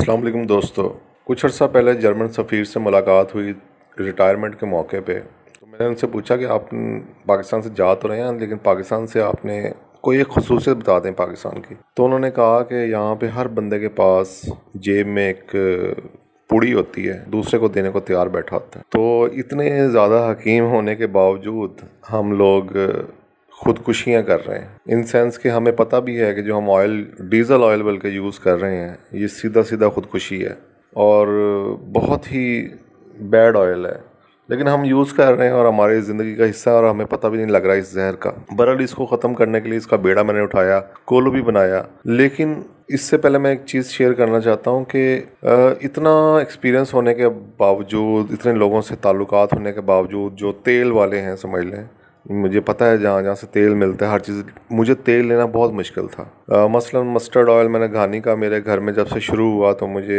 अल्लाम दोस्तों कुछ अर्सा पहले जर्मन सफ़ीर से मुलाकात हुई रिटायरमेंट के मौके पे तो मैंने उनसे पूछा कि आप पाकिस्तान से जा तो रहे हैं लेकिन पाकिस्तान से आपने कोई एक खसूसियत बता दें पाकिस्तान की तो उन्होंने कहा कि यहाँ पे हर बंदे के पास जेब में एक पुड़ी होती है दूसरे को देने को तैयार बैठा होता है तो इतने ज़्यादा हकीम होने के बावजूद हम लोग खुदकुशियाँ कर रहे हैं इन सेंस कि हमें पता भी है कि जो हम ऑयल डीज़ल ऑयल बल्कि यूज़ कर रहे हैं ये सीधा सीधा खुदकुशी है और बहुत ही बैड ऑयल है लेकिन हम यूज़ कर रहे हैं और हमारे ज़िंदगी का हिस्सा और हमें पता भी नहीं लग रहा इस जहर का बरल इसको ख़त्म करने के लिए इसका बेड़ा मैंने उठाया कोलू भी बनाया लेकिन इससे पहले मैं एक चीज़ शेयर करना चाहता हूँ कि इतना एक्सपीरियंस होने के बावजूद इतने लोगों से ताल्लुक़ होने के बावजूद जो तेल वाले हैं समझ लें मुझे पता है जहाँ जहाँ से तेल मिलता है हर चीज़ मुझे तेल लेना बहुत मुश्किल था मसलन मस्टर्ड ऑयल मैंने घानी का मेरे घर में जब से शुरू हुआ तो मुझे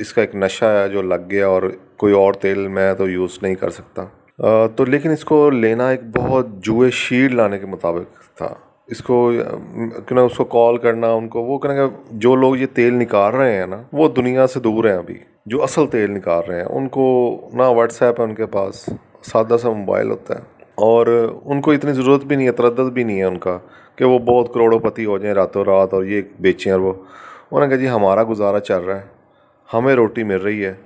इसका एक नशा आया जो लग गया और कोई और तेल मैं तो यूज़ नहीं कर सकता आ, तो लेकिन इसको लेना एक बहुत जुए शीड लाने के मुताबिक था इसको क्यों ना उसको कॉल करना उनको वो कहना जो लोग ये तेल निकाल रहे हैं ना वो दुनिया से दूर हैं अभी जो असल तेल निकाल रहे हैं उनको ना व्हाट्सएप है उनके पास सादा सा मोबाइल होता है और उनको इतनी ज़रूरत भी नहीं है तरद भी नहीं है उनका कि वो बहुत करोड़ोपति हो जाएं रातों रात और ये बेचें और वो उन्होंने कहा जी हमारा गुजारा चल रहा है हमें रोटी मिल रही है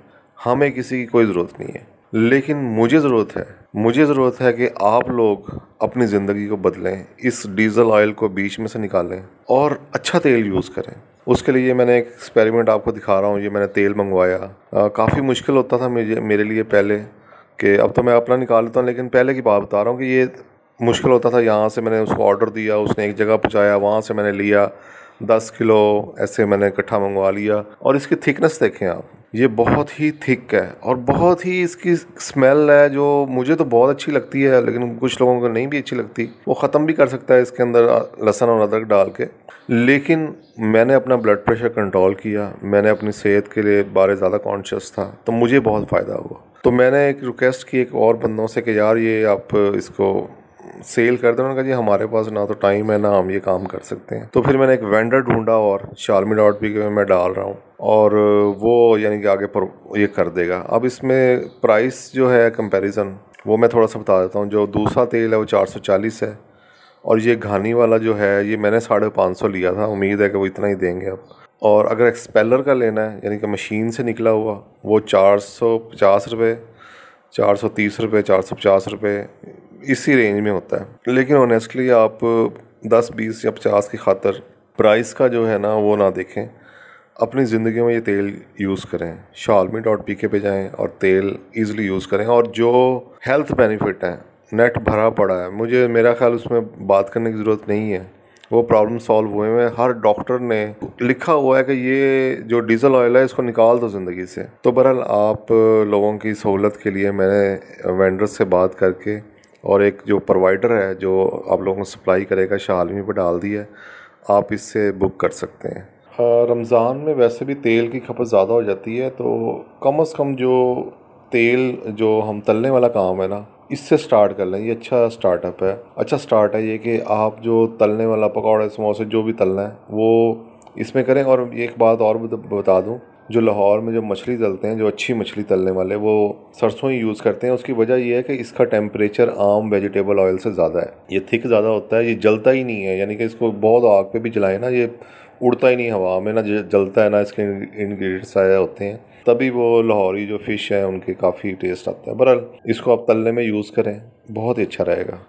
हमें किसी की कोई ज़रूरत नहीं है लेकिन मुझे ज़रूरत है मुझे ज़रूरत है कि आप लोग अपनी ज़िंदगी को बदलें इस डीज़ल ऑयल को बीच में से निकालें और अच्छा तेल यूज़ करें उसके लिए मैंने एक एक्सपेरिमेंट आपको दिखा रहा हूँ ये मैंने तेल मंगवाया काफ़ी मुश्किल होता था मुझे मेरे लिए पहले कि अब तो मैं अपना निकाल लेता हूँ लेकिन पहले की बात बता रहा हूँ कि ये मुश्किल होता था यहाँ से मैंने उसको ऑर्डर दिया उसने एक जगह पहुँचाया वहाँ से मैंने लिया दस किलो ऐसे मैंने इकट्ठा मंगवा लिया और इसकी थिकनेस देखें आप ये बहुत ही थिक है और बहुत ही इसकी स्मेल है जो मुझे तो बहुत अच्छी लगती है लेकिन कुछ लोगों को नहीं भी अच्छी लगती वो ख़त्म भी कर सकता है इसके अंदर लहसन और अदरक डाल के लेकिन मैंने अपना ब्लड प्रेशर कंट्रोल किया मैंने अपनी सेहत के लिए बारे ज़्यादा कॉन्शियस था तो मुझे बहुत फ़ायदा हुआ तो मैंने एक रिक्वेस्ट की एक और बंदों से कि यार ये आप इसको सेल कर दें उन्होंने कहा जी हमारे पास ना तो टाइम है ना हम ये काम कर सकते हैं तो फिर मैंने एक वेंडर ढूंढा और शालमी डॉट भी में मैं डाल रहा हूँ और वो यानी कि आगे पर ये कर देगा अब इसमें प्राइस जो है कंपैरिजन वो मैं थोड़ा सा बता देता हूँ जो दूसरा तेल है वो 440 है और ये घानी वाला जो है ये मैंने साढ़े पाँच सौ लिया था उम्मीद है कि वो इतना ही देंगे अब और अगर एक्सपेलर का लेना है यानी कि मशीन से निकला हुआ वो चार सौ पचास रुपये चार सौ तीस रुपये चार सौ पचास रुपये इसी रेंज में होता है लेकिन ऑनेस्टली आप दस बीस या पचास की खातर प्राइस का जो है ना वो ना देखें अपनी ज़िंदगी में ये तेल यूज़ करें शालमी डॉट पी के पे जाएँ और तेल ईज़िली यूज़ करें और जो हेल्थ बेनिफिट हैं नेट भरा पड़ा है मुझे मेरा ख्याल उसमें बात करने की ज़रूरत नहीं है वो प्रॉब्लम सॉल्व हुए हैं हर डॉक्टर ने लिखा हुआ है कि ये जो डीजल ऑयल है इसको निकाल दो ज़िंदगी से तो बहरहाल आप लोगों की सहूलत के लिए मैंने वेंडर से बात करके और एक जो प्रोवाइडर है जो आप लोगों को सप्लाई करेगा शाह आलमी पर डाल दिया है आप इससे बुक कर सकते हैं रमज़ान में वैसे भी तेल की खपत ज़्यादा हो जाती है तो कम अज़ कम जो तेल जो हम तलने वाला काम है ना इससे स्टार्ट कर लें ये अच्छा स्टार्टअप है अच्छा स्टार्ट है ये कि आप जो तलने वाला पकौड़े समोसे जो भी तलना है वो इसमें करें और एक बात और बता दूँ जो लाहौर में जो मछली तलते हैं जो अच्छी मछली तलने वाले वो सरसों ही यूज़ करते हैं उसकी वजह यह है कि इसका टेम्परेचर आम वेजिटेबल ऑयल से ज़्यादा है ये थिक ज़्यादा होता है ये जलता ही नहीं है यानी कि इसको बहुत आग पे भी जलाएं ना ये उड़ता ही नहीं हवा में ना जलता है ना इसके इन्ग्रीडियंट्स आया होते हैं तभी वो लाहौरी जो फ़िश है उनके काफ़ी टेस्ट आता है बहरहाल इसको आप तलने में यूज़ करें बहुत ही अच्छा रहेगा